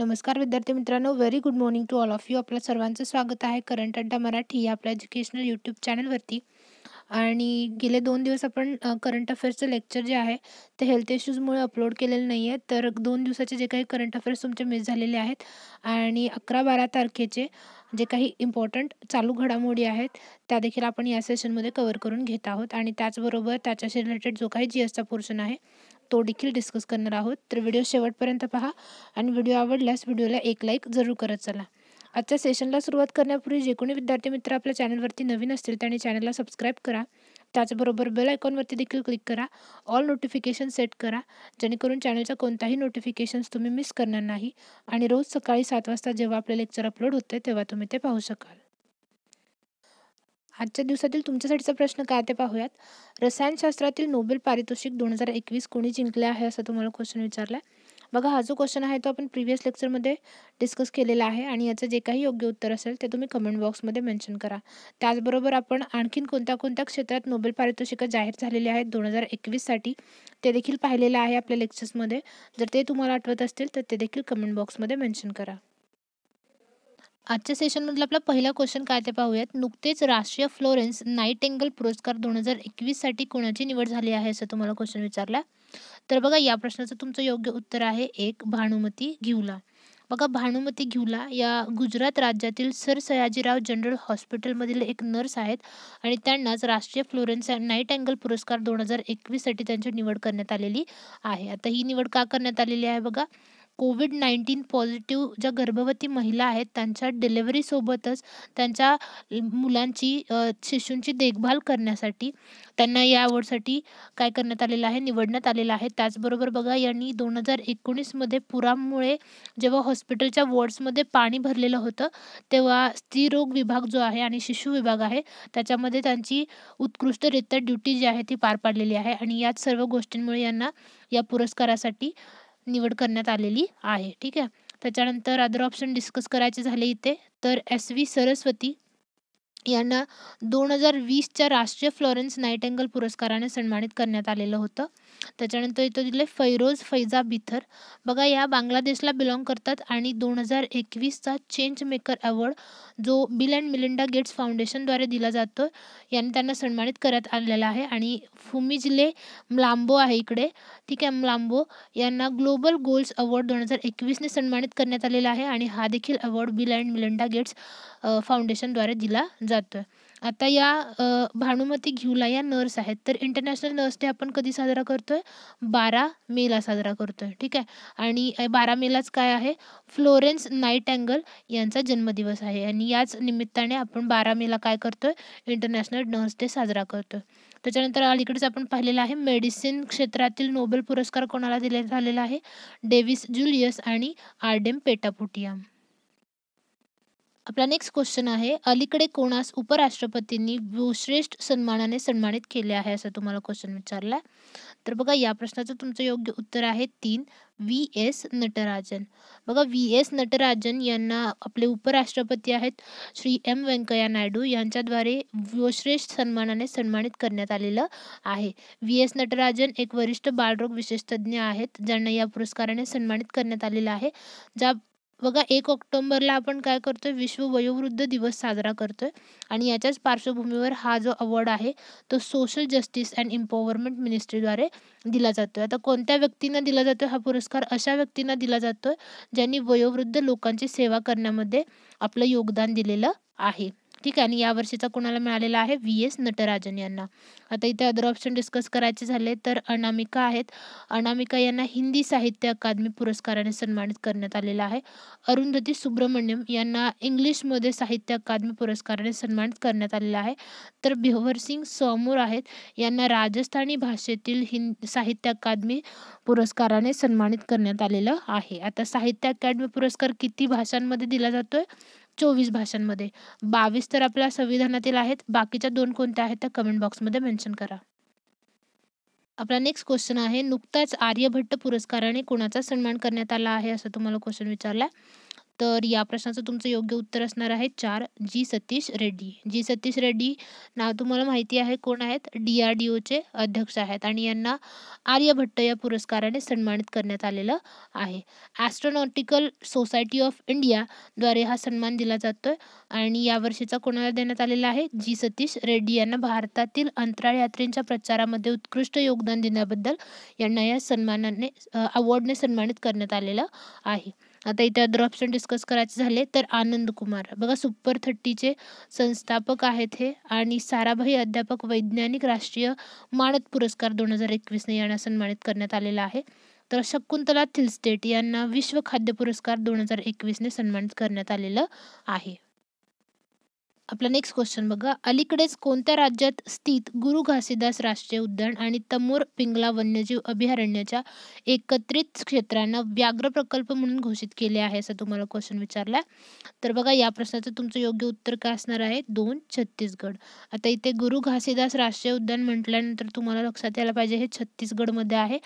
नमस्कार विद्यार्थी मित्रांनो very good morning to all of you आपल्या सर्वांचं स्वागत आहे करंट अड्डा मराठी या आपल्या एज्युकेशनल यूट्यूब चॅनलवरती आणि गेले दोन दिवस आपण करंट अफेअर्सचं लेक्चर जे आहे ते हेल्थ इश्यूजमुळे अपलोड केलेलं नाही आहे तर दोन दिवसाचे जे काही करंट अफेअर्स तुमचे मिस झालेले आहेत आणि अकरा बारा तारखेचे जे काही इम्पॉर्टंट चालू घडामोडी आहेत त्या देखील आपण या सेशनमध्ये कवर करून घेत आहोत आणि त्याचबरोबर त्याच्याशी रिलेटेड जो काही जी एसचा पोर्शन आहे तो देखील डिस्कस करणार आहोत तर व्हिडिओ शेवटपर्यंत पहा आणि व्हिडिओ आवडल्यास व्हिडिओला एक लाईक जरूर करत चला आजच्या सेशनला सुरुवात करण्यापूर्वी जे कोणी विद्यार्थी मित्र आपल्या चॅनलवरती नवीन असतील त्यांनी चॅनलला सबस्क्राईब करा त्याचबरोबर बेल आयकॉनवरती देखील क्लिक करा ऑल नोटिफिकेशन सेट करा जेणेकरून चॅनलच्या कोणताही नोटिफिकेशन्स तुम्ही मिस करणार नाही आणि रोज सकाळी सात वाजता जेव्हा आपलं लेक्चर अपलोड होते तेव्हा तुम्ही ते पाहू शकाल आजच्या दिवसातील तुमच्यासाठीचा प्रश्न काय ते पाहूयात रसायनशास्त्रातील नोबेल पारितोषिक दोन हजार एकवीस कोणी जिंकले आहे असं तुम्हाला क्वेश्चन विचारलाय बघा हा जो क्वेश्चन आहे तो आपण प्रिव्हियस लेक्चरमध्ये डिस्कस केलेला आहे आणि याचं जे काही योग्य उत्तर असेल ते तुम्ही कमेंट बॉक्समध्ये मेन्शन करा त्याचबरोबर आपण आणखीन कोणत्या कोणत्या क्षेत्रात नोबेल पारितोषिकं जाहीर झालेली आहेत दोन हजार एकवीससाठी ते देखील पाहिलेलं आहे आपल्या लेक्चर्समध्ये जर ते तुम्हाला आठवत असतील तर ते देखील कमेंट बॉक्समध्ये मेन्शन करा आजच्या सेशनमधला आपला पहिला क्वेश्चन काय ते पाहूयात नुकतेच राष्ट्रीय फ्लोरेन्स नाईट एंगल पुरस्कार दोन हजार एकवीससाठी कोणाची निवड झाली आहे असं तुम्हाला क्वेश्चन विचारला तर बघा या प्रश्नाचं तुमचं योग्य उत्तर आहे एक भानुमती घिवला बघा भानुमती घिवला या गुजरात राज्यातील सर सयाजीराव जनरल हॉस्पिटलमधील एक नर्स आहेत आणि त्यांनाच राष्ट्रीय फ्लोरेन्स नाईट अँगल पुरस्कार दोन हजार एकवीससाठी त्यांची निवड करण्यात आलेली आहे आता ही निवड का करण्यात आलेली आहे बघा कोविड नाईन्टीन पॉझिटिव्ह ज्या गर्भवती महिला आहेत त्यांच्या डिलेवरीसोबतच त्यांच्या मुलांची शिशूंची देखभाल करण्यासाठी त्यांना या अवॉर्डसाठी काय करण्यात आलेलं आहे निवडण्यात आलेलं आहे त्याचबरोबर बघा यांनी दोन हजार एकोणीसमध्ये पुरामुळे जेव्हा हॉस्पिटलच्या वॉर्ड्समध्ये पाणी भरलेलं होतं तेव्हा स्त्री रोग विभाग जो आहे आणि शिशु विभाग आहे त्याच्यामध्ये त्यांची उत्कृष्टरित्या ड्युटी जी आहे ती पार पाडलेली आहे आणि याच सर्व गोष्टींमुळे यांना या पुरस्कारासाठी निवड करण्यात आलेली आहे ठीक आहे त्याच्यानंतर अदर ऑप्शन डिस्कस करायचे झाले इथे तर एस व्ही सरस्वती यांना दोन हजार वीसच्या राष्ट्रीय फ्लॉरेन्स एंगल पुरस्काराने सन्मानित करण्यात आलेलं होतं त्याच्यानंतर इथं दिले फैरोज फैजा बिथर बघा या बांगलादेशला बिलॉंग करतात आणि दोन हजार एकवीसचा चेंज मेकर अवॉर्ड जो बिल अँड मिलिंडा गेट्स फाउंडेशनद्वारे दिला जातो याने त्यांना सन्मानित करण्यात आलेला आहे आणि फुमिजले म्लांबो आहे इकडे ठीक आहे म्लांबो यांना ग्लोबल गोल्स अवॉर्ड दोन हजार एकवीसने सन्मानित करण्यात आलेला आहे आणि हा देखील award Bill and Melinda Gates फाउंडेशनद्वारे दिला जातो आता या भानुमती घिवला या नर्स आहेत तर इंटरनॅशनल नर्स डे आपण कधी साजरा करतो आहे बारा मेला साजरा करतो आहे ठीक आहे आणि बारा मेलाच काय आहे फ्लोरेन्स नाईट अँगल यांचा जन्मदिवस आहे आणि याच निमित्ताने आपण बारा मेला काय करतो आहे इंटरनॅशनल नर्स डे साजरा करतो आहे त्याच्यानंतर अलीकडेच आपण पाहिलेलं आहे मेडिसिन क्षेत्रातील नोबेल पुरस्कार कोणाला दिले झालेला आहे डेव्हिस जुलियस आणि आर्डेम पेटापुटिया आपला नेक्स्ट क्वेश्चन आहे अलीकडे कोणास उपराष्ट्रपतींनी भूश्रेष्ठ सन्मानाने सन्मानित केले आहे असं तुम्हाला क्वेश्चन विचारलाय तर बघा या प्रश्नाचं तुमचं योग्य उत्तर आहे तीन व्ही एस नटराजन बघा व्ही एस नटराजन यांना आपले उपराष्ट्रपती आहेत श्री एम व्यंकय्या नायडू यांच्याद्वारे भूश्रेष्ठ सन्मानाने सन्मानित करण्यात आलेलं आहे व्ही एस नटराजन एक वरिष्ठ बालरोग विशेषतज्ञ आहेत ज्यांना या पुरस्काराने सन्मानित करण्यात आलेलं आहे ज्या बघा एक ऑक्टोंबरला आपण काय करतोय विश्व वयोवृद्ध दिवस साजरा करतोय आणि याच्याच पार्श्वभूमीवर हा जो अवॉर्ड आहे तो सोशल जस्टिस अँड एम्पॉवरमेंट मिनिस्ट्रीद्वारे दिला जातोय आता कोणत्या व्यक्तींना दिला जातोय हा पुरस्कार अशा व्यक्तींना दिला जातोय ज्यांनी वयोवृद्ध लोकांची सेवा करण्यामध्ये आपलं योगदान दिलेलं आहे ठीक आहे आणि यावर्षीचा कोणाला मिळालेला आहे व्ही एस नटराजन यांना आता इथे अदर ऑप्शन डिस्कस करायचे झाले तर अनामिका आहेत अनामिका यांना हिंदी साहित्य अकादमी पुरस्काराने सन्मानित करण्यात आलेला आहे अरुंधती सुब्रमण्यम यांना इंग्लिशमध्ये साहित्य अकादमी पुरस्काराने सन्मानित करण्यात आलेला आहे तर भिहर सिंग सोमूर आहेत यांना राजस्थानी भाषेतील हिंद साहित्य अकादमी पुरस्काराने सन्मानित करण्यात आलेलं आहे आता साहित्य अकादमी पुरस्कार किती भाषांमध्ये दिला जातोय चोवीस भाषांमध्ये बावीस तर आपल्या संविधानातील आहेत बाकीच्या दोन कोणत्या आहेत त्या कमेंट बॉक्समध्ये मेन्शन करा आपला नेक्स्ट क्वेश्चन आहे नुकताच आर्यभट्ट पुरस्काराने कोणाचा सन्मान करण्यात आला आहे असं तुम्हाला क्वेश्चन विचारला तर या प्रश्नाचं तुमचं योग्य उत्तर असणार आहे चार जी सतीश रेड्डी जी सतीश रेड्डी नाव तुम्हाला माहिती आहे कोण आहेत डी आर डी ओचे अध्यक्ष आहेत आणि यांना आर्यभट्ट या पुरस्काराने सन्मानित करण्यात आलेलं आहे ॲस्ट्रॉनॉटिकल सोसायटी ऑफ इंडियाद्वारे हा सन्मान दिला जातोय आणि या वर्षीचा कोणाला देण्यात आलेला आहे जी सतीश रेड्डी यांना भारतातील अंतराळ यात्रेंच्या प्रचारामध्ये उत्कृष्ट योगदान देण्याबद्दल यांना या सन्मानाने अवॉर्डने सन्मानित करण्यात आलेलं आहे आता इथे अदर ऑप्शन डिस्कस करायचे झाले तर आनंद कुमार बघा सुपर थर्टीचे संस्थापक आहेत हे आणि साराभाई अध्यापक वैज्ञानिक राष्ट्रीय मानद पुरस्कार दोन हजार एकवीसने यांना सन्मानित करण्यात आलेला आहे तर शकुंतला थिलस्टेट यांना विश्व खाद्य पुरस्कार दोन हजार एकवीसने सन्मानित करण्यात आलेलं आहे आपला नेक्स्ट क्वेश्चन बघा अलीकडेच कोणत्या राज्यात स्थित गुरु घासीदास राष्ट्रीय उद्यान आणि तमोर पिंगला वन्यजीव अभयारण्याच्या एकत्रित क्षेत्रांना व्याघ्र प्रकल्प म्हणून घोषित केले आहे असं तुम्हाला क्वेश्चन विचारला तर बघा या प्रश्नाचं तुमचं योग्य उत्तर काय असणार आहे दोन छत्तीसगड आता इथे गुरु घासीदास राष्ट्रीय उद्यान म्हटल्यानंतर तुम्हाला लक्षात यायला पाहिजे हे छत्तीसगडमध्ये आहे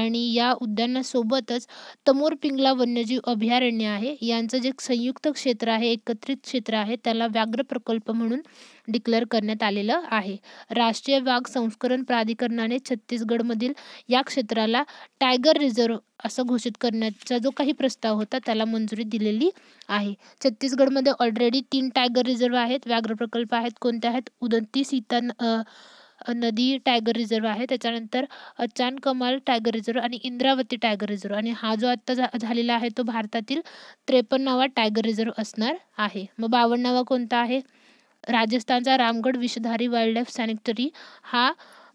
आणि या उद्यानासोबतच तमोर पिंगला वन्यजीव अभयारण्य आहे यांचं जे संयुक्त क्षेत्र आहे एकत्रित क्षेत्र आहे त्याला व्याघ्र प्रकल्प प्रकल्प म्हणून डिक्लेअर करण्यात आलेलं आहे राष्ट्रीय वाघ संस्करण प्राधिकरणाने छत्तीसगडमधील या क्षेत्राला टायगर रिझर्व असं घोषित करण्याचा जो काही प्रस्ताव होता त्याला मंजुरी दिलेली आहे छत्तीसगडमध्ये ऑलरेडी तीन टायगर रिझर्व आहेत व्याघ्र प्रकल्प आहेत कोणते आहेत उदंती सीता नदी टायगर रिझर्व आहे त्याच्यानंतर अचान कमाल टायगर रिझर्व आणि इंद्रावती टायगर रिझर्व आणि हा जो आत्ता झालेला आहे तो भारतातील त्रेपन्नावा टायगर रिझर्व असणार आहे मग बावन्नावा कोणता आहे राजस्थानचा Ramgarh Vishdhari wildlife sanctuary हा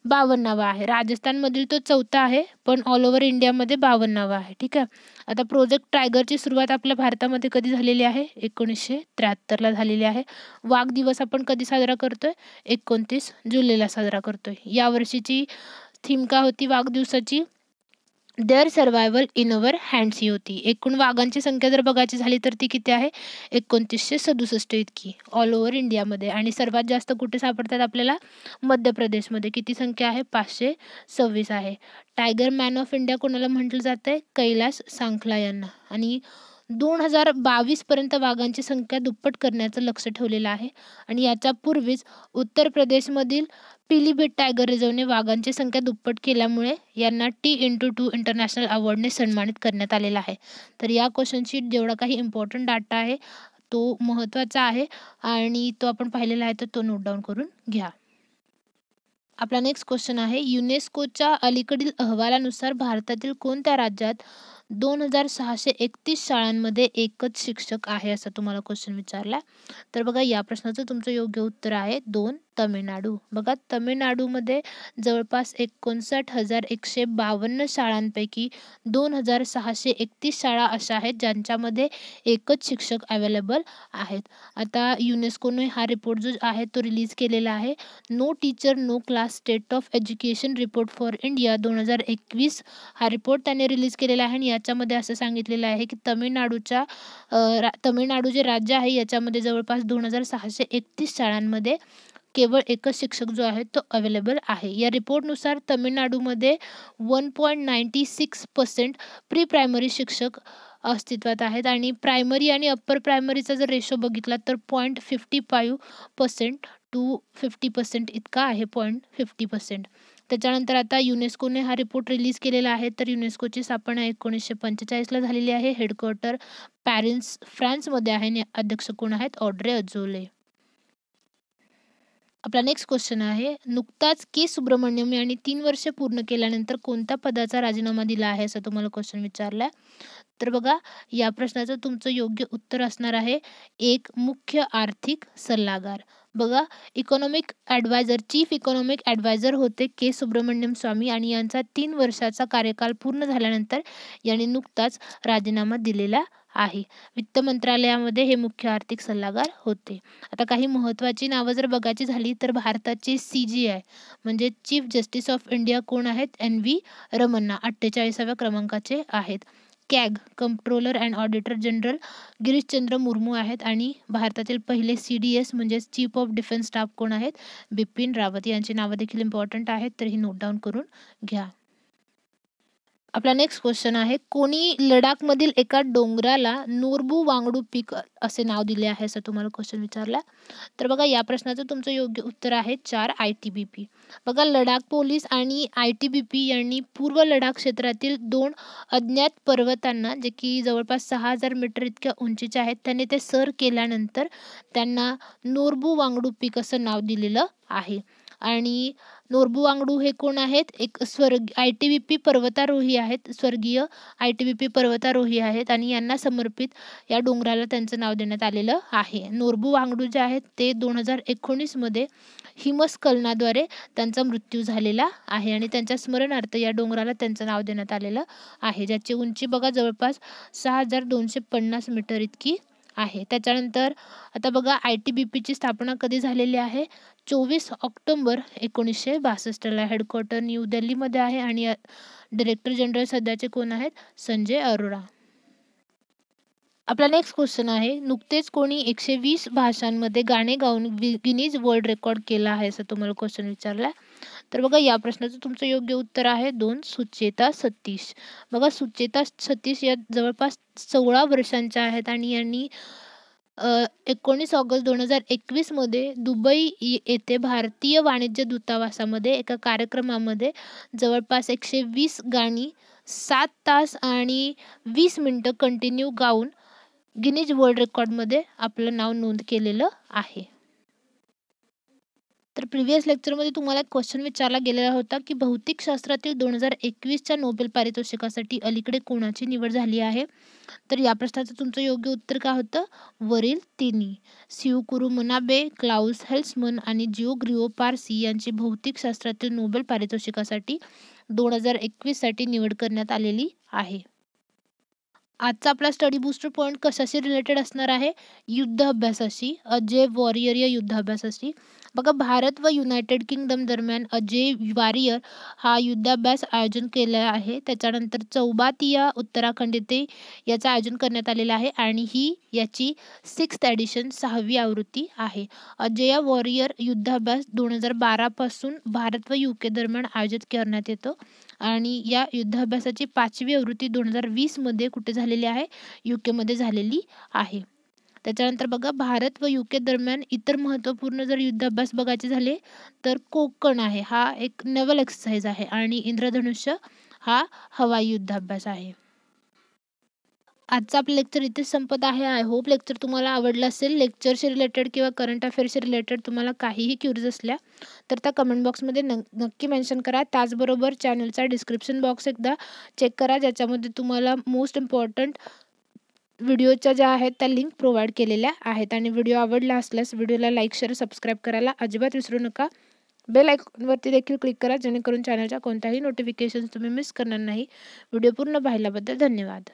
बावन्नावा आहे राजस्थानमधील तो चौथा आहे पण ऑल ओव्हर इंडियामध्ये बावन्नावा आहे ठीक आहे आता प्रोजेक्ट टायगरची सुरुवात आपल्या भारतामध्ये कधी झालेली आहे एकोणीसशे त्र्याहत्तरला झालेली आहे वाघ दिवस आपण कधी साजरा करतोय एकोणतीस जुलैला साजरा करतोय यावर्षीची थीम का होती वाघ दिवसाची their survival in our hands ही होती एकूण वाघांची संख्या जर बघायची झाली तर ती किती आहे एकोणतीसशे सदुसष्ट इतकी ऑल ओव्हर इंडियामध्ये आणि सर्वात जास्त कुठे सापडतात आपल्याला मध्य प्रदेशमध्ये किती संख्या आहे पाचशे सव्वीस आहे टायगर मॅन ऑफ इंडिया कोणाला म्हटलं जातं आहे कैलास सांखला यांना आणि दोन हजार बावीसपर्यंत वाघांची संख्या दुप्पट करण्याचं लक्ष ठेवलेलं आहे आणि याच्या पूर्वीच उत्तर प्रदेशमधील पिलीभीत टायगर रिझर्वने वाघांची संख्या दुप्पट केल्यामुळे यांना टी इंटू टू इंटरनॅशनल अवॉर्डने सन्मानित करण्यात आलेला आहे तर या क्वेश्चनची जेवढा काही इम्पॉर्टंट डाटा आहे तो महत्त्वाचा आहे आणि तो आपण पाहिलेला आहे तर तो नोट डाऊन करून घ्या आपला नेक्स्ट क्वेश्चन आहे युनेस्कोच्या अलीकडील अहवालानुसार भारतातील कोणत्या राज्यात दोन हजार सहाशे एकतीस शाळांमध्ये एकच शिक्षक आहे असा तुम्हाला क्वेश्चन विचारला तर बघा या प्रश्नाचं तुमचं योग्य उत्तर आहे दोन तमिळनाडू बघा तमिळनाडूमध्ये जवळपास एकोणसाठ हजार एकशे बावन्न शाळांपैकी दोन हजार सहाशे एकतीस शाळा अशा आहेत ज्यांच्यामध्ये एकच शिक्षक अवेलेबल आहेत आता युनेस्कोने हा रिपोर्ट जो आहे तो रिलीज केलेला आहे no teacher no class state of education report for India दोन हजार एकवीस हा रिपोर्ट त्याने रिलीज केलेला आहे आणि याच्यामध्ये असं सांगितलेलं आहे की तमिळनाडूच्या तमिळनाडू जे राज्य आहे याच्यामध्ये जवळपास दोन हजार सहाशे एकतीस शाळांमध्ये केवळ एकच शिक्षक जो आहे तो अवेलेबल आहे या रिपोर्टनुसार तमिळनाडूमध्ये one point ninety six percent pre primary शिक्षक अस्तित्वात आहेत आणि प्रायमरी आणि अप्पर प्रायमरीचा जर रेशो बघितला तर point fifty five percent to fifty percent इतका आहे पॉईंट फिफ्टी पर्सेंट त्याच्यानंतर आता युनेस्कोने हा रिपोर्ट रिलीज केलेला आहे तर युनेस्कोची स्थापना एकोणीसशे पंचेचाळीसला झालेली आहे हेडक्वार्टर पॅरिस फ्रान्समध्ये आहे आणि अध्यक्ष कोण आहेत ऑड्रे अजोले आपला नेक्स्ट क्वेश्चन आहे नुकताच के सुब्रमण्यम यांनी तीन वर्ष पूर्ण केल्यानंतर कोणत्या पदाचा राजीनामा दिला आहे असं तुम्हाला क्वेश्चन विचारला तर बघा या प्रश्नाचं तुमचं योग्य उत्तर असणार आहे एक मुख्य आर्थिक सल्लागार बघा economic advisor chief economic advisor होते के सुब्रमण्यम स्वामी आणि यांचा तीन वर्षाचा कार्यकाल पूर्ण झाल्यानंतर यांनी नुकताच राजीनामा दिलेला आहे वित्त मंत्रालयामध्ये हे मुख्य आर्थिक सल्लागार होते आता काही महत्त्वाची नावं जर बघायची झाली तर भारताचे सी जी आय म्हणजे चीफ जस्टिस ऑफ इंडिया कोण आहेत एन व्ही रमन्ना अठ्ठेचाळीसाव्या क्रमांकाचे आहेत CAG controller and auditor general Girishchandra Murmu आहेत आणि भारतातील पहिले सी डी एस म्हणजेच चीफ ऑफ डिफेन्स स्टाफ कोण आहेत बिपिन रावत यांची नावं देखील इम्पॉर्टंट आहेत तर ही नोट डाऊन करून घ्या आपला नेक्स्ट क्वेश्चन आहे कोणी लडाखमधील एका डोंगराला नोरबू वांगडू पीक असे नाव दिले आहे असं तुम्हाला क्वेश्चन विचारला तर बघा या प्रश्नाचं तुमचं योग्य उत्तर आहे चार आय टी बी पी बघा लडाख पोलीस आणि आय टी बी पी यांनी पूर्व लडाख क्षेत्रातील दोन अज्ञात पर्वतांना जे की जवळपास सहा हजार मीटर इतक्या उंचीच्या आहेत त्यांनी ते सर केल्यानंतर त्यांना नोरबू वांगडू पीक असं नाव दिलेलं आहे आणि वांगडू हे कोण आहेत एक स्वर्ग आय टी बी पी पर्वतारोही आहेत स्वर्गीय आय टी बी पी पर्वतारोही आहेत आणि यांना समर्पित या डोंगराला त्यांचं नाव देण्यात आलेलं आहे नोरबू वांगडू जे आहेत ते दोन हजार एकोणीसमध्ये हिमस्खलनाद्वारे त्यांचा मृत्यू झालेला आहे आणि त्यांच्या स्मरणार्थ या डोंगराला त्यांचं नाव देण्यात आलेलं आहे ज्याची उंची बघा जवळपास सहा हजार दोनशे पन्नास मीटर इतकी आहे त्याच्यानंतर आता बघा आय टी बी पीची स्थापना कधी झालेली आहे चोवीस ऑक्टोंबर एकोणीसशे बासष्टला हेडक्वार्टर न्यू दिल्लीमध्ये आहे आणि डिरेक्टर जनरल सध्याचे कोण आहेत संजय अरोरा आपला नेक्स्ट क्वेश्चन आहे नुकतेच कोणी एकशे वीस भाषांमध्ये गाणे गाऊन गिनीज वर्ल्ड रेकॉर्ड केला आहे असं तुम्हाला क्वेश्चन विचारला तर बघा या प्रश्नाचं तुमचं योग्य उत्तर आहे दोन सुचेता सतीश बघा सुचेता सतीश या जवळपास सोळा वर्षांच्या आहेत आणि यांनी एकोणीस ऑगस्ट दोन हजार एकवीसमध्ये दुबई येथे भारतीय वाणिज्य दूतावासामध्ये एका कार्यक्रमामध्ये जवळपास एकशे वीस गाणी सात तास आणि वीस मिनटं कंटिन्यू गाऊन गिनीज वर्ल्ड रेकॉर्डमध्ये आपलं नाव नोंद केलेलं आहे तर प्रिव्हियस लेक्चरमध्ये तुम्हाला एक क्वेश्चन विचारला गेलेला होता की भौतिकशास्त्रातील दोन हजार एकवीसच्या नोबेल पारितोषिकासाठी अलीकडे कोणाची निवड झाली आहे तर या प्रश्नाचं तुमचं योग्य उत्तर काय होतं वरील तिन्ही सिव कुरु मनाबे क्लाउस हेल्समन आणि जिओ ग्रिओ पारसी यांची भौतिकशास्त्रातील नोबेल पारितोषिकासाठी दोन हजार एकवीससाठी निवड करण्यात आलेली आहे आजचा आपला स्टडी बूस्टर पॉईंट कशाशी रिलेटेड असणार आहे युद्ध अभ्यासाशी अजय वॉरियर या युद्ध अभ्यासाशी बघा भारत व युनायटेड किंगडम दरम्यान अजय वॉरियर हा युद्धाभ्यास आयोजन केला आहे त्याच्यानंतर चौबातिया या उत्तराखंड येथे याचं आयोजन करण्यात आलेलं आहे आणि ही याची सिक्स्थ ॲडिशन सहावी आवृत्ती आहे अजय वॉरियर युद्धाभ्यास दोन हजार बारापासून भारत व यू के दरम्यान आयोजित करण्यात येतो आणि या युद्धाभ्यासाची पाचवी आवृत्ती दोन हजार वीसमध्ये कुठे झालेली आहे युकेमध्ये झालेली आहे त्याच्यानंतर बघा भारत व युके दरम्यान इतर महत्त्वपूर्ण जर युद्धाभ्यास बघायचे झाले तर कोकण आहे हा एक नवल एक्सरसाइज आहे आणि इंद्रधनुष्य हा हवाई युद्धाभ्यास आहे आजचा आपलं लेक्चर इथे संपत आहे आय होप लेक्चर तुम्हाला आवडलं असेल लेक्चरशी रिलेटेड किंवा करंट अफेअर्सशी रिलेटेड तुम्हाला काहीही क्युरीज असल्या तर त्या कमेंट बॉक्समध्ये न नक्की मेन्शन करा त्याचबरोबर चॅनलचा डिस्क्रिप्शन बॉक्स एकदा चेक करा ज्याच्यामध्ये तुम्हाला मोस्ट इम्पॉर्टंट व्हिडिओच्या ज्या आहेत त्या लिंक प्रोव्हाइड केलेल्या आहेत आणि व्हिडिओ आवडला असल्यास व्हिडिओला लाईक शेअर सबस्क्राईब करायला अजिबात विसरू नका बेल आयकॉनवरती देखील क्लिक करा जेणेकरून चॅनलच्या कोणत्याही नोटिफिकेशन तुम्ही मिस करणार नाही व्हिडिओ पूर्ण पाहिल्याबद्दल धन्यवाद